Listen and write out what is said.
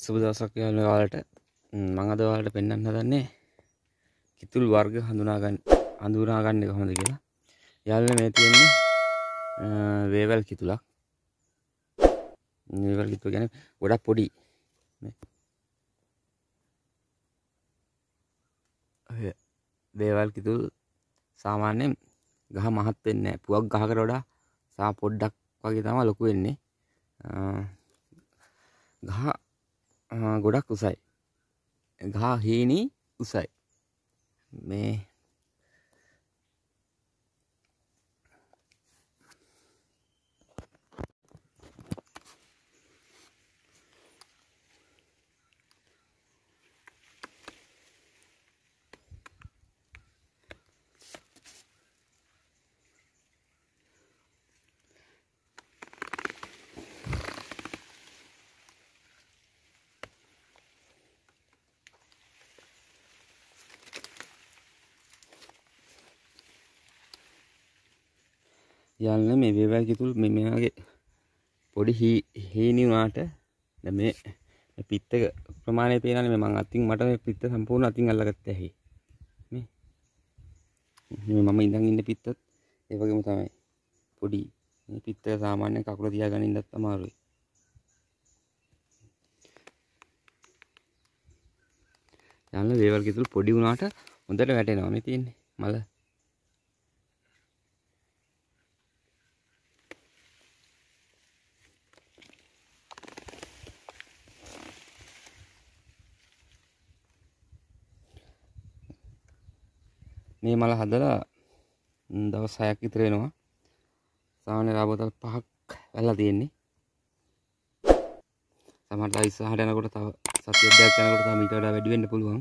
සුබ දවසක් යාළුවෝ ඔයාලට මම අද ඔයාලට පෙන්වන්න හදන්නේ කිතුල් වර්ග හඳුනා ගන්න හඳුනා ගන්න කොහොමද කියලා. යාළුවෝ මේ තියෙන්නේ වේවල් කිතුලක්. වේවල් කිතුල කියන්නේ ගොඩක් පොඩි. මේ වේවල් කිතුල් සාමාන්‍යයෙන් ගහ මහත් වෙන්නේ නැහැ. පුවක් ගහකට වඩා සා පොඩ්ඩක් වගේ තමයි ලොකු වෙන්නේ. ගහ ගොඩක් උසයි ගහ හීනී උසයි මේ යන්න මේ වේවැකි තුල් මෙයාගේ පොඩි හීනිවාට මේ පිත්ත ප්‍රමාණය පේනන මේ මං අතින් මට මේ පිත්ත සම්පූර්ණ අතින් අල්ලගත්ත ඇහි මේ මම ඉඳන් ඉන්න පිත්තත් ඒ වගේම තමයි පොඩි පිත්ත සාමාන්‍ය කකුල තියාගෙන ඉඳත් අමාරුයි යන්න වේවල් කිතුල් පොඩි වුණාට හොඳට වැටෙනවා මේ තියෙන්නේ මල මේ මල හදලා දවස් 6ක් විතර වෙනවා. සාමාන්‍ය රාබෝතල් පහක් වැල්ලා තියෙන්නේ. සමහරවිට ඉස්සරහට යනකොට තව සතියක් දෙකක් යනකොට තව මීට වඩා වැඩි වෙන්න පුළුවන්.